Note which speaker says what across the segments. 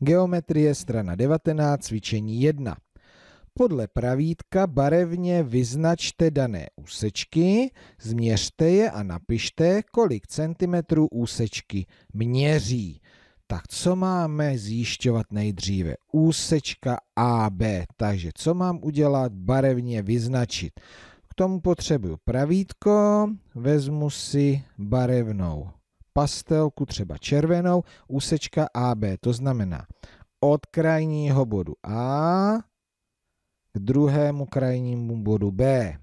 Speaker 1: Geometrie strana 19, cvičení 1. Podle pravítka barevně vyznačte dané úsečky, změřte je a napište, kolik centimetrů úsečky měří. Tak co máme zjišťovat nejdříve? Úsečka AB. Takže co mám udělat? Barevně vyznačit. K tomu potřebuju pravítko, vezmu si barevnou pastelku, třeba červenou, úsečka AB, to znamená od krajního bodu A k druhému krajnímu bodu B.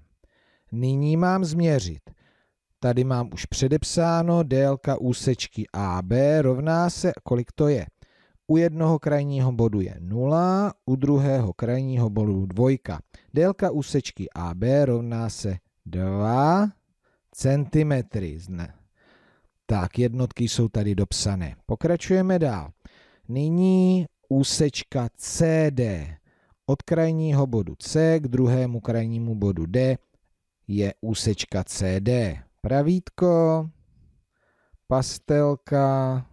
Speaker 1: Nyní mám změřit. Tady mám už předepsáno, délka úsečky AB rovná se, kolik to je. U jednoho krajního bodu je 0, u druhého krajního bodu 2. Délka úsečky AB rovná se 2 cm. Tak, jednotky jsou tady dopsané. Pokračujeme dál. Nyní úsečka CD od krajního bodu C k druhému krajnímu bodu D je úsečka CD. Pravítko, pastelka,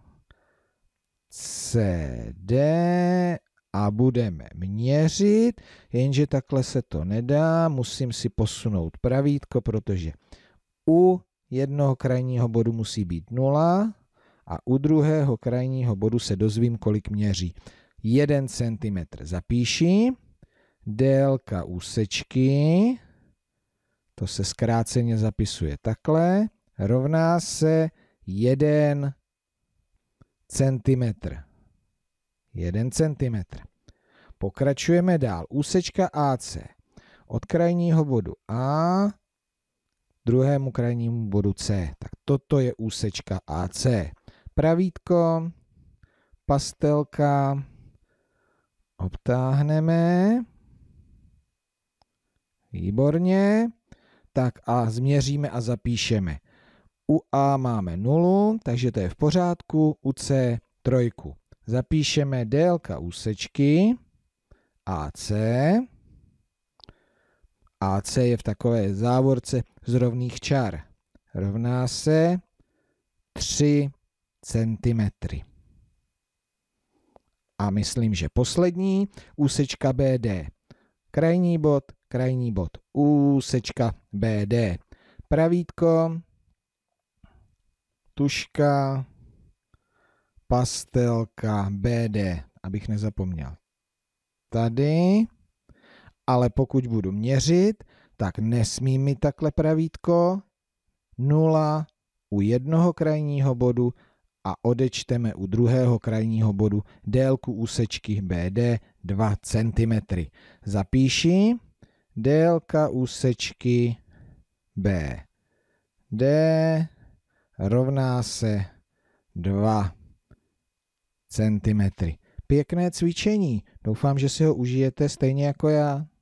Speaker 1: CD a budeme měřit, jenže takhle se to nedá, musím si posunout pravítko, protože u jednoho krajního bodu musí být 0 a u druhého krajního bodu se dozvím, kolik měří. 1 cm zapíši, délka úsečky, to se zkráceně zapisuje takhle, rovná se 1 cm. 1 cm. Pokračujeme dál. Úsečka AC od krajního bodu A druhému krajnímu bodu C. Tak toto je úsečka AC. Pravítko, pastelka, obtáhneme. Výborně. Tak a změříme a zapíšeme. U A máme 0, takže to je v pořádku, u C 3. Zapíšeme délka úsečky AC. AC je v takové závorce z rovných čar. Rovná se 3 cm. A myslím, že poslední, úsečka BD. Krajní bod, krajní bod, úsečka BD. Pravítko, tuška, pastelka BD, abych nezapomněl. Tady ale pokud budu měřit, tak nesmí mi takhle pravítko 0 u jednoho krajního bodu a odečteme u druhého krajního bodu délku úsečky BD 2 cm. Zapíši délka úsečky BD rovná se 2 cm. Pěkné cvičení, doufám, že si ho užijete stejně jako já.